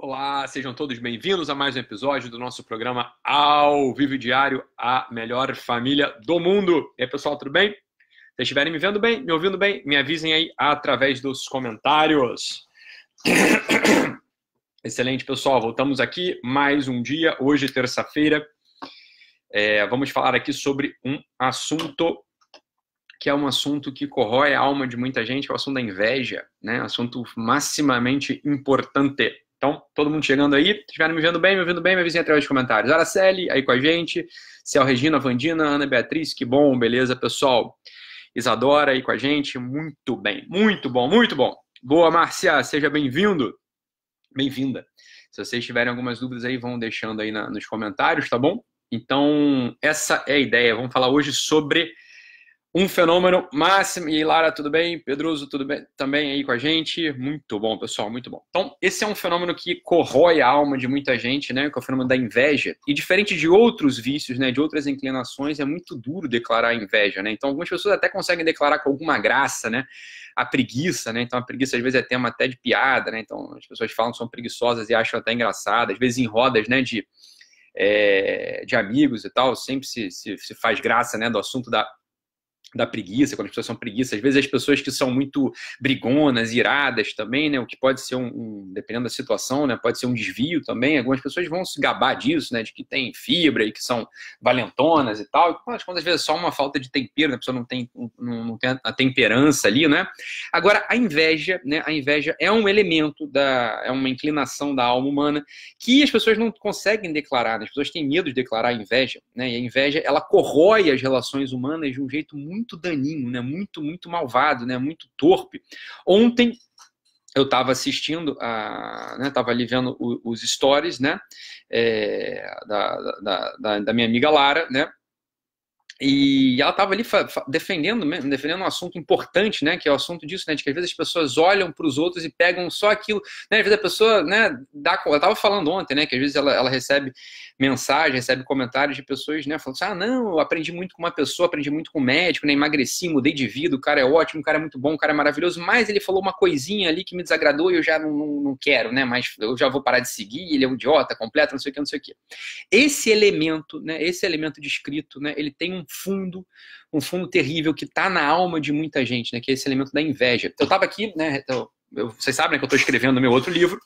Olá, sejam todos bem-vindos a mais um episódio do nosso programa Ao Vivo Diário, a melhor família do mundo. E aí, pessoal, tudo bem? Se estiverem me vendo bem, me ouvindo bem, me avisem aí através dos comentários. Excelente, pessoal. Voltamos aqui mais um dia, hoje, terça-feira. É, vamos falar aqui sobre um assunto que é um assunto que corrói a alma de muita gente, é o assunto da inveja, né? Assunto maximamente importante. Então, todo mundo chegando aí, estiveram me vendo bem, me ouvindo bem, me avisem através de comentários. Araceli, aí com a gente, Céu Regina, Vandina, Ana Beatriz, que bom, beleza, pessoal. Isadora aí com a gente, muito bem, muito bom, muito bom. Boa, Márcia, seja bem-vindo, bem-vinda. Se vocês tiverem algumas dúvidas aí, vão deixando aí na, nos comentários, tá bom? Então, essa é a ideia. Vamos falar hoje sobre um fenômeno máximo. E Lara, tudo bem? Pedroso, tudo bem? Também aí com a gente? Muito bom, pessoal, muito bom. Então, esse é um fenômeno que corrói a alma de muita gente, né? Que é o fenômeno da inveja. E diferente de outros vícios, né? De outras inclinações, é muito duro declarar inveja, né? Então, algumas pessoas até conseguem declarar com alguma graça, né? A preguiça, né? Então, a preguiça às vezes é tema até de piada, né? Então, as pessoas falam que são preguiçosas e acham até engraçado. Às vezes em rodas, né? De, é, de amigos e tal, sempre se, se, se faz graça né, do assunto da da preguiça, quando as pessoas são preguiças, às vezes as pessoas que são muito brigonas, iradas também, né, o que pode ser um, um, dependendo da situação, né, pode ser um desvio também, algumas pessoas vão se gabar disso, né, de que tem fibra e que são valentonas e tal, mas às vezes é só uma falta de tempero, né, a pessoa não tem, não, não tem a temperança ali, né, agora a inveja, né, a inveja é um elemento da, é uma inclinação da alma humana que as pessoas não conseguem declarar, né? as pessoas têm medo de declarar inveja, né, e a inveja, ela corrói as relações humanas de um jeito muito muito daninho, né? Muito, muito malvado, né? Muito torpe. Ontem eu estava assistindo, estava né, ali vendo os stories, né, é, da, da, da, da, minha amiga Lara, né, e ela estava ali defendendo defendendo um assunto importante, né? Que é o assunto disso, né? De que às vezes as pessoas olham para os outros e pegam só aquilo. Né? Às vezes a pessoa, né? Dá, eu estava falando ontem, né? Que às vezes ela, ela recebe mensagem, recebe comentários de pessoas, né? Falando assim, ah, não, eu aprendi muito com uma pessoa, aprendi muito com um médico, né? Emagreci, mudei de vida, o cara é ótimo, o cara é muito bom, o cara é maravilhoso, mas ele falou uma coisinha ali que me desagradou e eu já não, não, não quero, né? Mas eu já vou parar de seguir, ele é um idiota completo, não sei o que, não sei o que. Esse elemento, né? Esse elemento descrito, né? Ele tem um fundo, um fundo terrível que está na alma de muita gente, né? Que é esse elemento da inveja. Eu estava aqui, né? Eu, eu, vocês sabem né, que eu estou escrevendo meu outro livro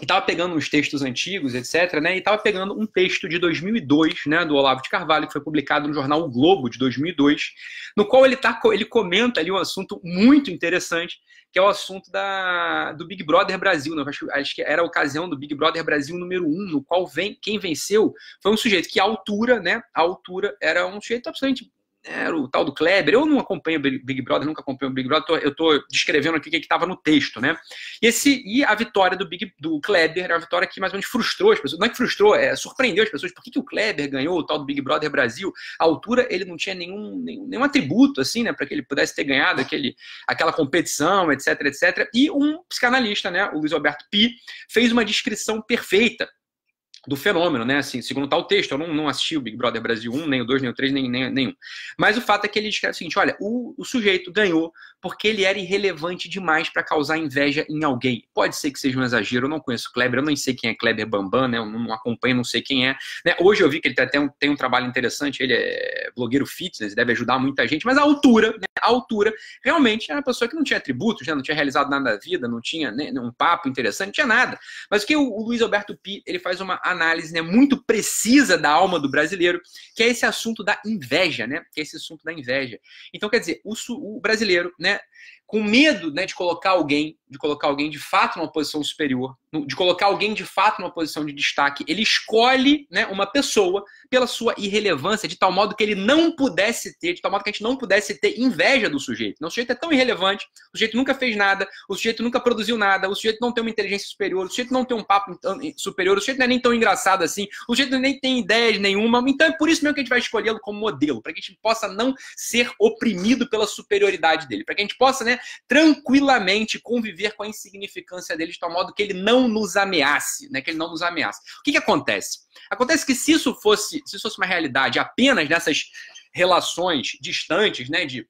e estava pegando uns textos antigos, etc, né? E estava pegando um texto de 2002, né, do Olavo de Carvalho, que foi publicado no jornal O Globo de 2002, no qual ele tá ele comenta ali um assunto muito interessante, que é o assunto da, do Big Brother Brasil. Né? Acho, acho, que era a ocasião do Big Brother Brasil número um, no qual vem, quem venceu foi um sujeito que, altura, né? À altura, era um sujeito absolutamente era o tal do Kleber. Eu não acompanho Big Brother, nunca acompanho o Big Brother. Eu tô descrevendo aqui o que estava no texto, né? E, esse, e a vitória do Big do Kleber era uma vitória que mais ou menos frustrou as pessoas. Não é que frustrou, é surpreendeu as pessoas. Por que, que o Kleber ganhou o tal do Big Brother Brasil? A altura ele não tinha nenhum, nenhum, nenhum atributo, assim, né? Para que ele pudesse ter ganhado aquele, aquela competição, etc, etc. E um psicanalista, né? O Luiz Alberto Pi, fez uma descrição perfeita do fenômeno, né? Assim, segundo tal texto, eu não, não, assisti o Big Brother Brasil 1, nem o 2, nem o 3, nem, nenhum. Mas o fato é que ele escreve é o seguinte: olha, o, o sujeito ganhou porque ele era irrelevante demais para causar inveja em alguém. Pode ser que seja um exagero, eu não conheço o Kleber, eu nem sei quem é Kleber Bambam, né? Eu não acompanho, não sei quem é. Né? Hoje eu vi que ele tem, tem, um, tem um trabalho interessante, ele é blogueiro fitness, deve ajudar muita gente, mas a altura, né? altura. Realmente era uma pessoa que não tinha atributos, já né, não tinha realizado nada na vida, não tinha nenhum né, um papo interessante, não tinha nada. Mas o que o, o Luiz Alberto Pi ele faz uma análise né, muito precisa da alma do brasileiro, que é esse assunto da inveja, né? Que é esse assunto da inveja. Então, quer dizer, o, o brasileiro, né? com medo né, de colocar alguém, de colocar alguém de fato numa posição superior, de colocar alguém de fato numa posição de destaque, ele escolhe né, uma pessoa pela sua irrelevância, de tal modo que ele não pudesse ter, de tal modo que a gente não pudesse ter inveja do sujeito. o sujeito é tão irrelevante, o sujeito nunca fez nada, o sujeito nunca produziu nada, o sujeito não tem uma inteligência superior, o sujeito não tem um papo então, eh, superior, o sujeito não é nem tão engraçado assim, o sujeito nem tem ideias nenhuma. Então é por isso mesmo que a gente vai escolhê-lo como modelo, para que a gente possa não ser oprimido pela superioridade dele, para que a gente possa né, tranquilamente conviver com a insignificância dele de tal modo que ele não nos ameace, né? Que ele não nos ameace. O que, que acontece? Acontece que se isso fosse, se isso fosse uma realidade apenas nessas relações distantes, né? De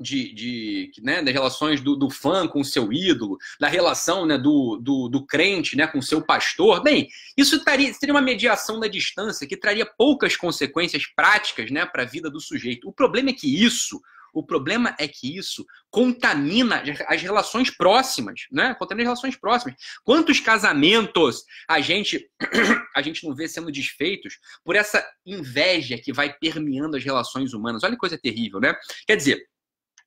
de, de né, das relações do, do fã com o seu ídolo, da relação né, do, do, do, crente né, com o seu pastor. Bem, isso taria, seria uma mediação da distância que traria poucas consequências práticas né, para a vida do sujeito. O problema é que isso o problema é que isso contamina as relações próximas, né? Contamina as relações próximas. Quantos casamentos a gente a gente não vê sendo desfeitos por essa inveja que vai permeando as relações humanas? Olha que coisa terrível, né? Quer dizer,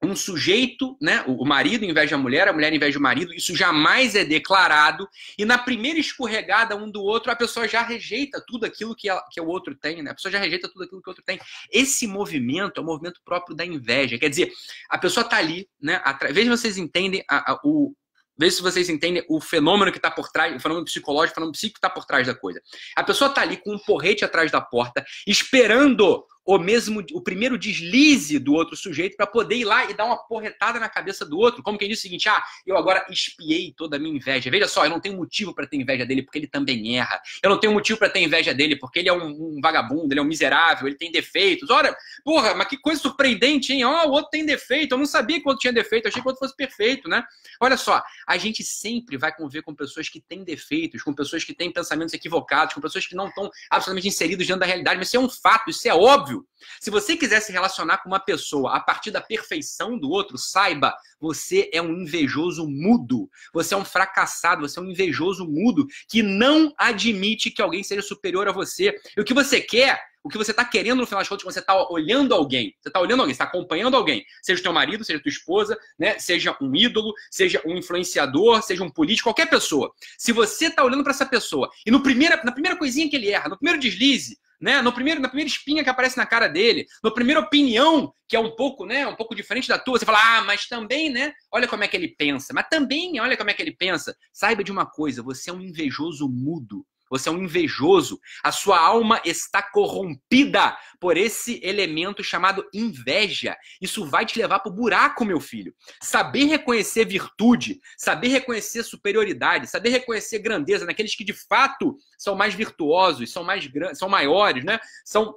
um sujeito, né, o marido inveja a mulher, a mulher inveja o marido, isso jamais é declarado, e na primeira escorregada um do outro, a pessoa já rejeita tudo aquilo que, ela, que o outro tem, né? a pessoa já rejeita tudo aquilo que o outro tem. Esse movimento é o movimento próprio da inveja, quer dizer, a pessoa tá ali, né, veja se vocês entendem a, a, o, Veja se vocês entendem o fenômeno que está por trás, o fenômeno psicológico, o fenômeno psíquico que está por trás da coisa. A pessoa está ali com um porrete atrás da porta, esperando ou mesmo o primeiro deslize do outro sujeito para poder ir lá e dar uma porretada na cabeça do outro. Como quem diz o seguinte: ah, eu agora espiei toda a minha inveja. Veja só, eu não tenho motivo para ter inveja dele porque ele também erra. Eu não tenho motivo para ter inveja dele porque ele é um, um, vagabundo, ele é um miserável, ele tem defeitos. Ora, porra, mas que coisa surpreendente, hein? Ó, oh, o outro tem defeito. Eu não sabia que o outro tinha defeito, eu achei que o outro fosse perfeito, né? Olha só, a gente sempre vai conviver com pessoas que têm defeitos, com pessoas que têm pensamentos equivocados, com pessoas que não estão absolutamente inseridos dentro da realidade, mas isso é um fato, isso é óbvio óbvio. Se você quiser se relacionar com uma pessoa a partir da perfeição do outro, saiba, você é um invejoso mudo. Você é um fracassado, você é um invejoso mudo que não admite que alguém seja superior a você. E o que você quer o que você está querendo no final das contas, você está olhando alguém, você está olhando alguém, está acompanhando alguém, seja o teu marido, seja tua esposa, né? seja um ídolo, seja um influenciador, seja um político, qualquer pessoa. Se você está olhando para essa pessoa e no primeira, na primeira coisinha que ele erra, no primeiro deslize, né? No primeiro, na primeira espinha que aparece na cara dele, na primeira opinião que é um pouco, né, um pouco diferente da tua, você fala: "Ah, mas também, né? Olha como é que ele pensa". Mas também, olha como é que ele pensa. Saiba de uma coisa, você é um invejoso mudo você é um invejoso, a sua alma está corrompida por esse elemento chamado inveja. Isso vai te levar para o buraco, meu filho. Saber reconhecer virtude, saber reconhecer superioridade, saber reconhecer grandeza naqueles que de fato são mais virtuosos, são mais são maiores, né? São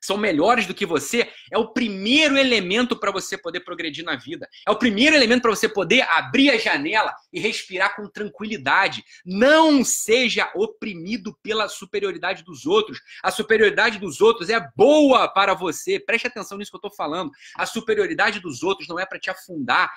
são melhores do que você, é o primeiro elemento para você poder progredir na vida. É o primeiro elemento para você poder abrir a janela e respirar com tranquilidade. Não seja oprimido pela superioridade dos outros. A superioridade dos outros é boa para você. Preste atenção nisso que eu estou falando. A superioridade dos outros não é para te afundar.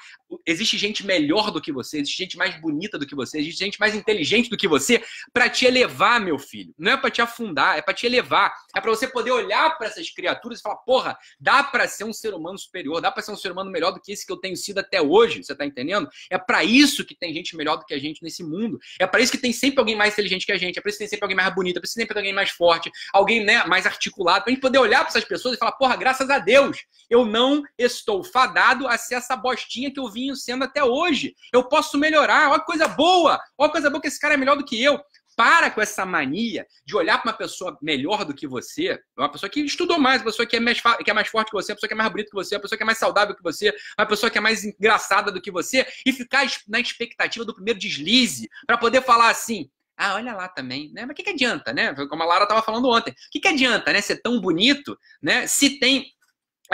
Existe gente melhor do que você, existe gente mais bonita do que você, existe gente mais inteligente do que você para te elevar, meu filho. Não é para te afundar, é para te elevar. É para você poder olhar para essas criaturas e falar: porra, dá para ser um ser humano superior, dá para ser um ser humano melhor do que esse que eu tenho sido até hoje. Você tá entendendo? É para isso que tem gente melhor do que a gente nesse mundo. É para isso que tem sempre alguém mais inteligente que a gente. É para isso que tem sempre alguém mais bonito. É para isso que tem sempre alguém mais forte, alguém né, mais articulado. Pra gente poder olhar para essas pessoas e falar: porra, graças a Deus, eu não estou fadado a ser essa bostinha que eu vinho sendo até hoje. Eu posso melhorar. Olha que coisa boa. Olha que coisa boa que esse cara é melhor do que eu para com essa mania de olhar para uma pessoa melhor do que você, uma pessoa que estudou mais, uma pessoa que é mais, que é mais forte que você, uma pessoa que é mais bonita que você, uma pessoa que é mais saudável que você, uma pessoa que é mais engraçada do que você, e ficar na expectativa do primeiro deslize para poder falar assim. Ah, olha lá também, né? Mas o que, que adianta, né? Como a Lara estava falando ontem. O que, que adianta, né? Ser tão bonito, né? Se tem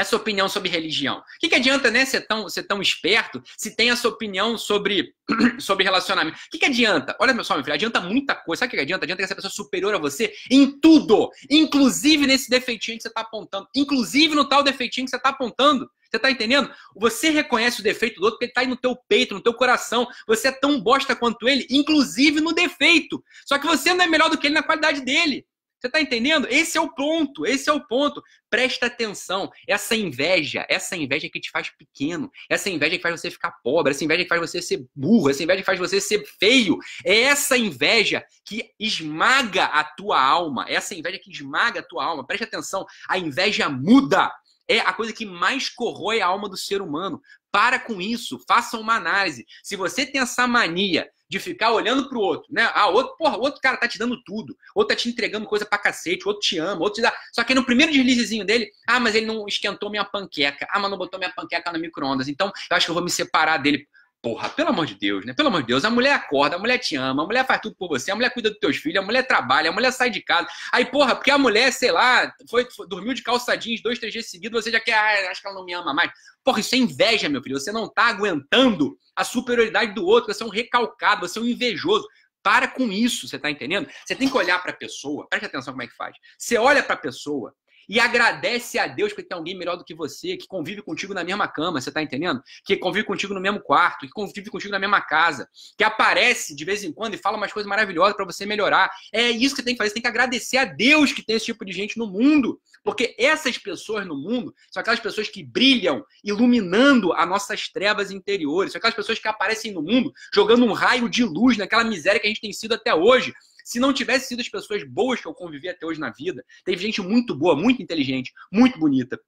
essa opinião sobre religião? O que, que adianta né, ser, tão, ser tão esperto se tem essa opinião sobre, sobre relacionamento? O que, que adianta? Olha, meu só, meu filho, adianta muita coisa. Sabe o que, que adianta? Adianta que essa pessoa é superior a você em tudo, inclusive nesse defeitinho que você está apontando, inclusive no tal defeitinho que você está apontando. Você está entendendo? Você reconhece o defeito do outro porque ele está aí no teu peito, no teu coração. Você é tão bosta quanto ele, inclusive no defeito. Só que você não é melhor do que ele na qualidade dele. Você está entendendo? Esse é o ponto, esse é o ponto. Presta atenção. Essa inveja, essa inveja que te faz pequeno, essa inveja que faz você ficar pobre, essa inveja que faz você ser burro, essa inveja que faz você ser feio, é essa inveja que esmaga a tua alma, é essa inveja que esmaga a tua alma. Presta atenção, a inveja muda. É a coisa que mais corrói a alma do ser humano. Para com isso, faça uma análise. Se você tem essa mania de ficar olhando pro outro, né? Ah, outro, porra, outro cara tá te dando tudo, outro tá te entregando coisa pra cacete, outro te ama, outro te dá. Só que no primeiro deslizezinho dele, ah, mas ele não esquentou minha panqueca, ah, mas não botou minha panqueca no micro-ondas, então eu acho que eu vou me separar dele. Porra, pelo amor de Deus, né? Pelo amor de Deus, a mulher acorda, a mulher te ama, a mulher faz tudo por você, a mulher cuida dos teus filhos, a mulher trabalha, a mulher sai de casa. Aí, porra, porque a mulher, sei lá, foi, foi dormiu de calça jeans dois, três dias seguidos, você já quer, ah, acho que ela não me ama mais. Porra, isso é inveja, meu filho. Você não tá aguentando a superioridade do outro, você é um recalcado, você é um invejoso. Para com isso, você tá entendendo? Você tem que olhar para a pessoa, preste atenção como é que faz. Você olha para a pessoa e agradece a Deus que tem alguém melhor do que você, que convive contigo na mesma cama, você tá entendendo? Que convive contigo no mesmo quarto, que convive contigo na mesma casa, que aparece de vez em quando e fala umas coisas maravilhosas para você melhorar. É isso que tem que fazer, você tem que agradecer a Deus que tem esse tipo de gente no mundo, porque essas pessoas no mundo são aquelas pessoas que brilham iluminando as nossas trevas interiores, são aquelas pessoas que aparecem no mundo jogando um raio de luz naquela miséria que a gente tem sido até hoje. Se não tivesse sido as pessoas boas que eu convivi até hoje na vida, teve gente muito boa, muito inteligente, muito bonita,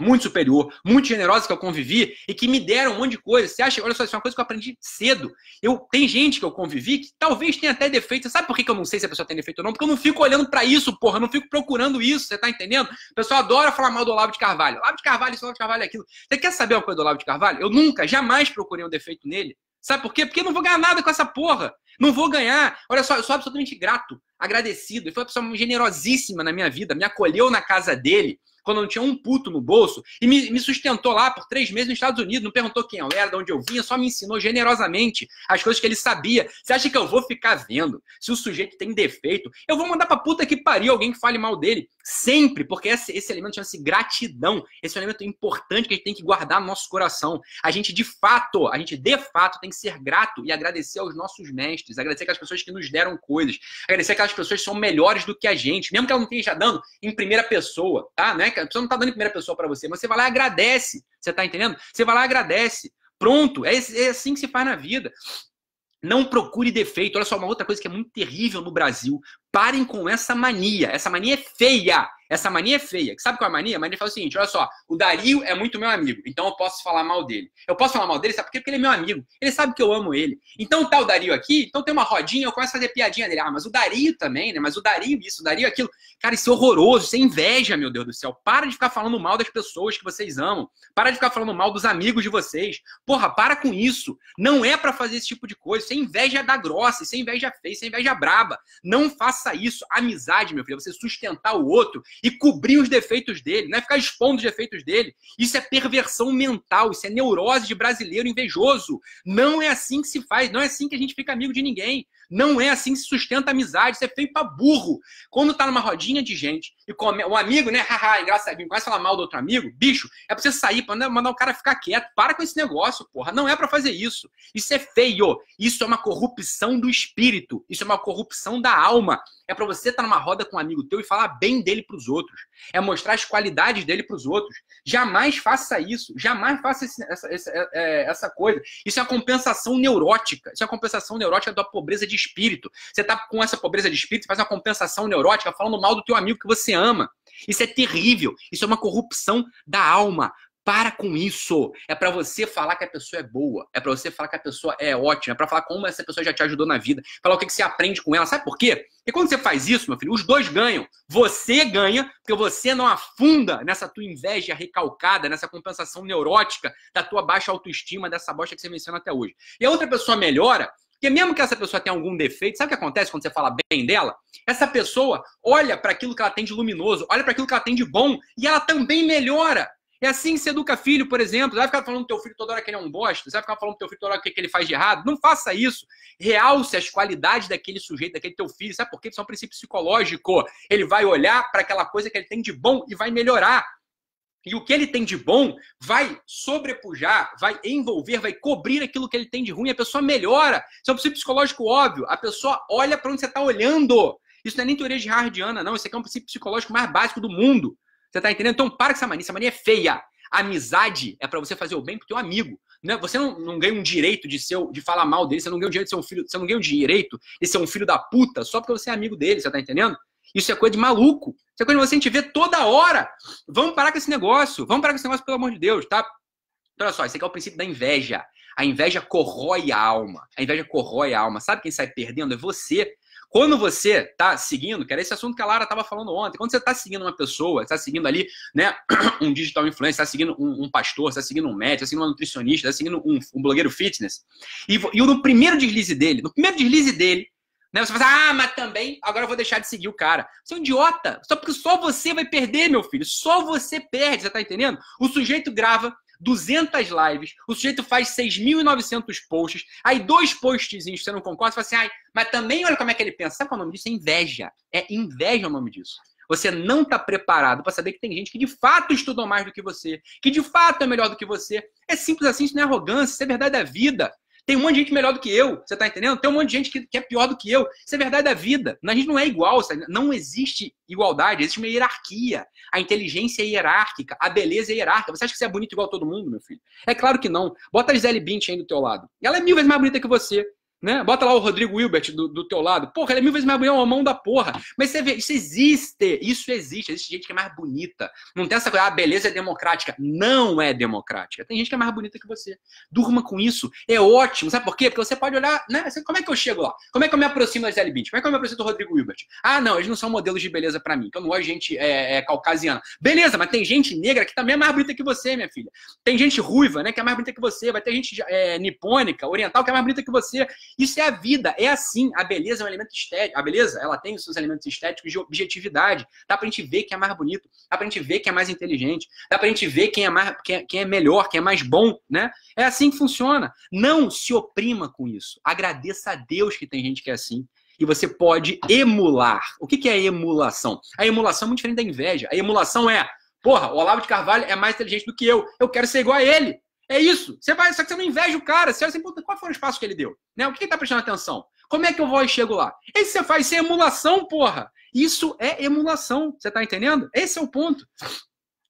muito superior, muito generosa que eu convivi e que me deram um monte de coisa. Você acha? Olha só, isso é uma coisa que eu aprendi cedo. Eu tem gente que eu convivi que talvez tenha até defeito. Você sabe por que eu não sei se a pessoa tem defeito ou não? Porque eu não fico olhando para isso, porra, eu não fico procurando isso, você tá entendendo? O pessoal adora falar mal do Olavo de Carvalho. Olavo de Carvalho, isso, Olavo de Carvalho é aquilo. Você quer saber uma coisa do Olavo de Carvalho? Eu nunca, jamais procurei um defeito nele. Sabe por quê? Porque eu não vou ganhar nada com essa porra. Não vou ganhar. Olha só, eu sou absolutamente grato, agradecido. Ele foi uma pessoa generosíssima na minha vida, me acolheu na casa dele quando eu não tinha um puto no bolso, e me, me, sustentou lá por três meses nos Estados Unidos, não perguntou quem eu era, de onde eu vinha, só me ensinou generosamente as coisas que ele sabia. Você acha que eu vou ficar vendo se o sujeito tem defeito? Eu vou mandar pra puta que pariu alguém que fale mal dele. Sempre, porque esse, esse elemento chama-se gratidão. Esse é elemento importante que a gente tem que guardar no nosso coração. A gente, de fato, a gente de fato tem que ser grato e agradecer aos nossos mestres, agradecer aquelas pessoas que nos deram coisas, agradecer aquelas pessoas que são melhores do que a gente, mesmo que ela não esteja dando em primeira pessoa, tá? né a pessoa não está dando em primeira pessoa para você, mas você vai lá e agradece. Você está entendendo? Você vai lá e agradece. Pronto, é, é assim que se faz na vida. Não procure defeito. Olha só, uma outra coisa que é muito terrível no Brasil. Parem com essa mania. Essa mania é feia. Essa mania é feia. Sabe qual é a mania? A mania fala o seguinte: olha só, o Dario é muito meu amigo, então eu posso falar mal dele. Eu posso falar mal dele, sabe por quê? Porque ele é meu amigo. Ele sabe que eu amo ele. Então tá o Dario aqui, então tem uma rodinha, eu começo a fazer piadinha dele. Ah, mas o Dario também, né? Mas o Dario isso, o Dario aquilo. Cara, isso é horroroso, isso é inveja, meu Deus do céu. Para de ficar falando mal das pessoas que vocês amam. Para de ficar falando mal dos amigos de vocês. Porra, para com isso. Não é para fazer esse tipo de coisa. Isso é inveja da grossa, isso é inveja feia, isso é inveja braba. Não faça isso. Amizade, meu filho, é você sustentar o outro e cobrir os defeitos dele, não é ficar expondo os defeitos dele. Isso é perversão mental, isso é neurose de brasileiro invejoso. Não é assim que se faz, não é assim que a gente fica amigo de ninguém. Não é assim que se sustenta amizade, isso é feio para burro. Quando tá numa rodinha de gente e come... um amigo, né? Haha, engraçadinho, começa a falar mal do outro amigo, bicho, é pra você sair, pra mandar o cara ficar quieto. Para com esse negócio, porra. Não é para fazer isso. Isso é feio. Isso é uma corrupção do espírito. Isso é uma corrupção da alma. É para você estar tá numa roda com um amigo teu e falar bem dele para os outros. É mostrar as qualidades dele para os outros. Jamais faça isso. Jamais faça esse, essa, essa, é, é, essa, coisa. Isso é uma compensação neurótica. Isso é uma compensação neurótica da pobreza de espírito. Você tá com essa pobreza de espírito, faz uma compensação neurótica falando mal do teu amigo que você ama. Isso é terrível. Isso é uma corrupção da alma. Para com isso. É para você falar que a pessoa é boa. É para você falar que a pessoa é ótima. É para falar como essa pessoa já te ajudou na vida. Falar o que, que você aprende com ela. Sabe por quê? Porque quando você faz isso, meu filho, os dois ganham. Você ganha, porque você não afunda nessa tua inveja recalcada, nessa compensação neurótica da tua baixa autoestima, dessa bosta que você menciona até hoje. E a outra pessoa melhora, porque mesmo que essa pessoa tenha algum defeito, sabe o que acontece quando você fala bem dela? Essa pessoa olha para aquilo que ela tem de luminoso, olha para aquilo que ela tem de bom e ela também melhora. É assim que se educa filho, por exemplo. Você vai ficar falando do teu filho toda hora que ele é um bosta, você vai ficar falando do teu filho toda hora que ele faz de errado. Não faça isso. Realce as qualidades daquele sujeito, daquele teu filho. Sabe por quê? Isso é um princípio psicológico. Ele vai olhar para aquela coisa que ele tem de bom e vai melhorar. E o que ele tem de bom vai sobrepujar, vai envolver, vai cobrir aquilo que ele tem de ruim. A pessoa melhora. Isso é um princípio psicológico óbvio. A pessoa olha para onde você está olhando. Isso não é nem teoria de Hardiana, não. Isso aqui é um princípio psicológico mais básico do mundo. Você está entendendo? Então para com essa mania. Essa mania é feia. A amizade é para você fazer o bem o teu amigo. Né? Você não, não, ganha um direito de, ser, de falar mal dele. Você não ganha o um direito de ser um filho. Você não ganha um direito de ser um filho da puta só porque você é amigo dele. Você está entendendo? Isso é coisa de maluco. Isso é coisa você a gente toda hora. Vamos parar com esse negócio. Vamos parar com esse negócio, pelo amor de Deus, tá? Então, olha só, esse aqui é o princípio da inveja. A inveja corrói a alma. A inveja corrói a alma. Sabe quem sai perdendo? É você. Quando você tá seguindo, que era esse assunto que a Lara estava falando ontem, quando você tá seguindo uma pessoa, está seguindo ali, né, um digital influencer, está seguindo um, um pastor, está seguindo um médico, está seguindo uma nutricionista, está seguindo um, um blogueiro fitness, e, e no primeiro deslize dele, no primeiro deslize dele, né? Você fala, assim, ah, mas também agora eu vou deixar de seguir o cara. Você é um idiota. Só porque só você vai perder, meu filho. Só você perde, você tá entendendo? O sujeito grava 200 lives, o sujeito faz 6.900 posts, aí dois postzinhos que você não concorda, você fala assim, ai, mas também olha como é que ele pensa. Sabe qual é o nome disso? É inveja. É inveja é o nome disso. Você não está preparado para saber que tem gente que de fato estudou mais do que você, que de fato é melhor do que você. É simples assim, isso não é arrogância, isso é verdade da vida. Tem um monte de gente melhor do que eu, você tá entendendo? Tem um monte de gente que, que é pior do que eu. Isso é verdade da vida. A gente não é igual, sabe? não existe igualdade, existe uma hierarquia. A inteligência é hierárquica, a beleza é hierárquica. Você acha que você é bonito igual todo mundo, meu filho? É claro que não. Bota a Gisele Bündchen aí do teu lado. Ela é mil vezes mais bonita que você. Né? Bota lá o Rodrigo Wilbert do, do teu lado. Porra, ele é mil vezes mais bonito, é uma mão da porra. Mas você vê, isso existe. Isso existe. Existe gente que é mais bonita. Não tem essa coisa, ah, beleza é democrática. Não é democrática. Tem gente que é mais bonita que você. Durma com isso. É ótimo. Sabe por quê? Porque você pode olhar, né? Como é que eu chego lá? Como é que eu me aproximo da Gisele Bündchen? Como é que eu me aproximo do Rodrigo Wilbert? Ah, não, eles não são modelos de beleza para mim. Então eu não gosto é de gente é, é, caucasiana. Beleza, mas tem gente negra que também é mais bonita que você, minha filha. Tem gente ruiva, né? Que é mais bonita que você. Vai ter gente é, nipônica, oriental, que é mais bonita que você. Isso é a vida, é assim. A beleza é um elemento estético. A beleza, ela tem os seus elementos estéticos de objetividade. Dá pra gente ver quem é mais bonito, dá pra gente ver quem é mais inteligente, dá pra gente ver quem é, mais, quem é, quem é melhor, quem é mais bom, né? É assim que funciona. Não se oprima com isso. Agradeça a Deus que tem gente que é assim e você pode emular. O que é emulação? A emulação é muito diferente da inveja. A emulação é, porra, o Olavo de Carvalho é mais inteligente do que eu, eu quero ser igual a ele. É isso. Você vai, só que você não inveja o cara. Você olha assim, qual foi o espaço que ele deu? Né? O que ele tá prestando atenção? Como é que eu vou e chego lá? Esse você faz, isso é emulação, porra. Isso é emulação. Você tá entendendo? Esse é o ponto.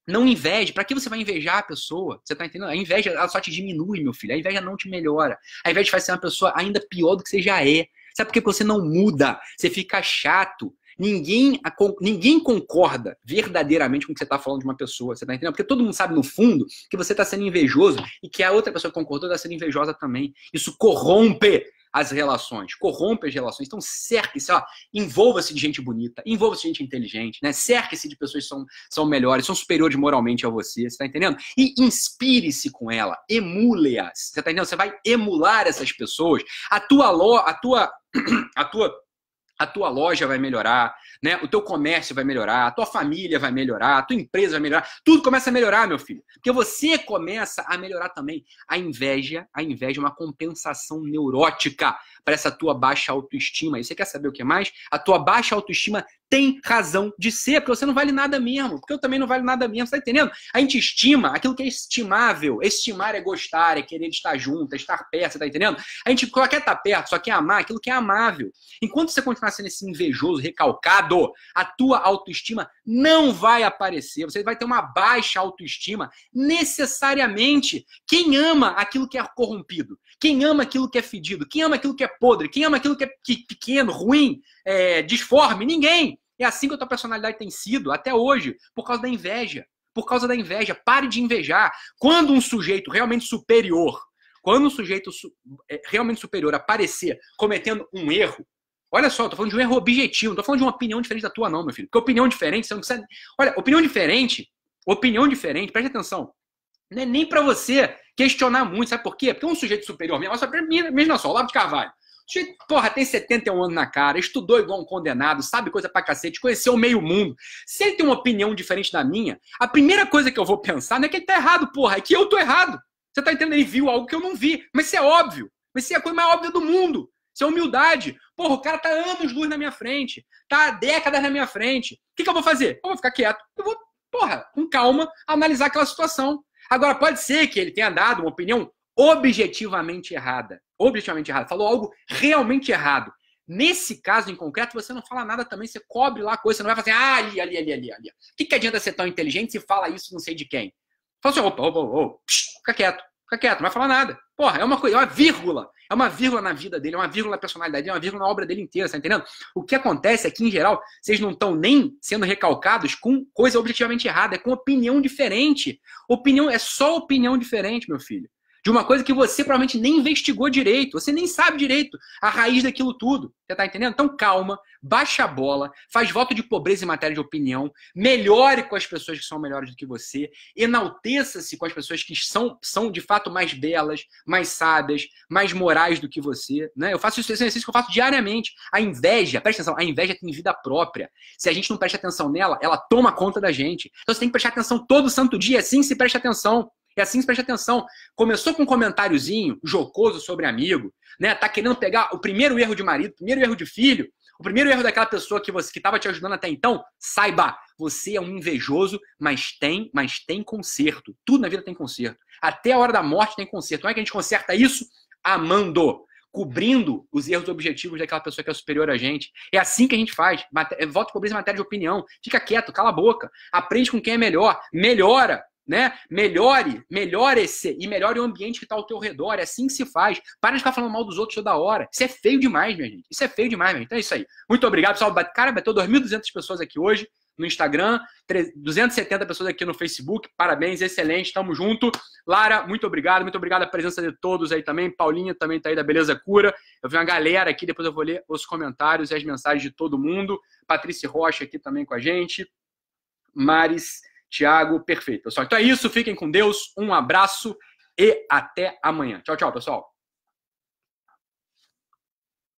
Não inveje. Para que você vai invejar a pessoa? Você tá entendendo? A inveja ela só te diminui, meu filho. A inveja não te melhora. A inveja te faz ser uma pessoa ainda pior do que você já é. Sabe por que você não muda? Você fica chato. Ninguém, ninguém concorda verdadeiramente com o que você está falando de uma pessoa. Você está entendendo? Porque todo mundo sabe, no fundo, que você está sendo invejoso e que a outra pessoa que concordou está sendo invejosa também. Isso corrompe as relações, corrompe as relações. Então, cerque-se, envolva-se de gente bonita, envolva-se de gente inteligente, né? Cerque-se de pessoas que são, são melhores, são superiores moralmente a você, você está entendendo? E inspire-se com ela, emule-as, você está entendendo? Você vai emular essas pessoas. A tua lo, a tua, a tua a tua loja vai melhorar, né? O teu comércio vai melhorar, a tua família vai melhorar, a tua empresa vai melhorar, tudo começa a melhorar, meu filho. Porque você começa a melhorar também. A inveja, a inveja é uma compensação neurótica para essa tua baixa autoestima. E você quer saber o que mais? A tua baixa autoestima tem razão de ser, porque você não vale nada mesmo, porque eu também não vale nada mesmo, tá entendendo? A gente estima aquilo que é estimável. Estimar é gostar, é querer estar junto, é estar perto, você tá entendendo? A gente só quer estar perto, só quer amar aquilo que é amável. Enquanto você continuar sendo esse invejoso, recalcado, errado. A tua autoestima não vai aparecer. Você vai ter uma baixa autoestima necessariamente. Quem ama aquilo que é corrompido, quem ama aquilo que é fedido, quem ama aquilo que é podre, quem ama aquilo que é pequeno, ruim, é, disforme, ninguém. É assim que a tua personalidade tem sido até hoje, por causa da inveja. Por causa da inveja. Pare de invejar. Quando um sujeito realmente superior, quando um sujeito é, realmente superior aparecer cometendo um erro, Olha só, eu tô falando de um erro objetivo, não tô falando de uma opinião diferente da tua, não, meu filho. Porque opinião diferente, você não precisa. Olha, opinião diferente, opinião diferente, preste atenção. Não é nem para você questionar muito, sabe por quê? Porque um sujeito superior mesmo, mesmo só, o Lavo de Carvalho. O sujeito, porra, tem 71 anos na cara, estudou igual um condenado, sabe coisa pra cacete, conheceu o meio mundo. Se ele tem uma opinião diferente da minha, a primeira coisa que eu vou pensar não é que ele tá errado, porra, é que eu tô errado. Você tá entendendo? Ele viu algo que eu não vi. Mas isso é óbvio. Mas isso é a coisa mais óbvia do mundo. Isso é humildade. Porra, o cara tá anos luz na minha frente, tá décadas na minha frente. O que, que eu vou fazer? Eu vou ficar quieto, eu vou, porra, com calma, analisar aquela situação. Agora, pode ser que ele tenha dado uma opinião objetivamente errada. Objetivamente errada. Falou algo realmente errado. Nesse caso em concreto, você não fala nada também, você cobre lá a coisa, você não vai fazer ah, ali, ali, ali, ali, O que, que adianta ser tão inteligente se fala isso não sei de quem? Fala assim, opa, opa, opa, opa psh, fica quieto. Fica quieto, não vai falar nada. Porra, é uma coisa, é uma vírgula. É uma vírgula na vida dele, é uma vírgula na personalidade, é uma vírgula na obra dele inteira, tá entendendo? O que acontece é que, em geral, vocês não estão nem sendo recalcados com coisa objetivamente errada, é com opinião diferente. Opinião é só opinião diferente, meu filho de uma coisa que você provavelmente nem investigou direito, você nem sabe direito a raiz daquilo tudo. Você tá entendendo? Então calma, baixa a bola, faz voto de pobreza em matéria de opinião, melhore com as pessoas que são melhores do que você, enalteça-se com as pessoas que são, são de fato mais belas, mais sábias, mais morais do que você. Né? Eu faço esse exercício que eu faço diariamente. A inveja, presta atenção, a inveja tem vida própria. Se a gente não presta atenção nela, ela toma conta da gente. Então você tem que prestar atenção todo santo dia, assim se presta atenção. É assim, preste atenção. Começou com um comentáriozinho jocoso sobre amigo, né? Tá querendo pegar o primeiro erro de marido, o primeiro erro de filho, o primeiro erro daquela pessoa que você que estava te ajudando até então. Saiba, você é um invejoso, mas tem, mas tem conserto. Tudo na vida tem conserto. Até a hora da morte tem conserto. Como é que a gente conserta isso? Amando cobrindo os erros objetivos daquela pessoa que é superior a gente. É assim que a gente faz. a cobrir em matéria de opinião. Fica quieto, cala a boca. Aprende com quem é melhor. Melhora né? Melhore, melhore esse e melhore o ambiente que está ao teu redor. É assim que se faz. Para de ficar falando mal dos outros toda hora. Isso é feio demais, minha gente. Isso é feio demais, minha gente. Então é isso aí. Muito obrigado, pessoal. Cara, bateu 2.200 pessoas aqui hoje no Instagram, 270 pessoas aqui no Facebook. Parabéns, excelente. Tamo junto. Lara, muito obrigado. Muito obrigado a presença de todos aí também. Paulinha também tá aí da Beleza Cura. Eu vi uma galera aqui, depois eu vou ler os comentários e as mensagens de todo mundo. Patrícia Rocha aqui também com a gente. Maris Tiago, perfeito, pessoal. Então é isso, fiquem com Deus, um abraço e até amanhã. Tchau, tchau, pessoal.